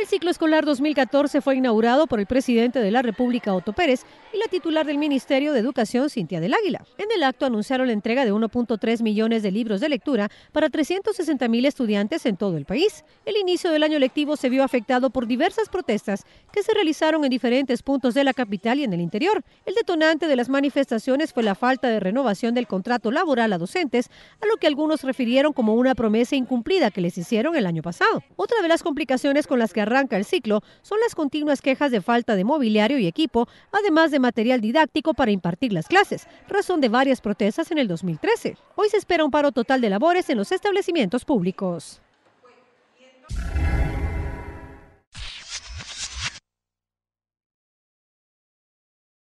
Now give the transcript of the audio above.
El ciclo escolar 2014 fue inaugurado por el presidente de la República, Otto Pérez, y la titular del Ministerio de Educación, Cintia del Águila. En el acto anunciaron la entrega de 1.3 millones de libros de lectura para 360 estudiantes en todo el país. El inicio del año lectivo se vio afectado por diversas protestas que se realizaron en diferentes puntos de la capital y en el interior. El detonante de las manifestaciones fue la falta de renovación del contrato laboral a docentes, a lo que algunos refirieron como una promesa incumplida que les hicieron el año pasado. Otra de las complicaciones con las que arranca el ciclo son las continuas quejas de falta de mobiliario y equipo, además de material didáctico para impartir las clases, razón de varias protestas en el 2013. Hoy se espera un paro total de labores en los establecimientos públicos.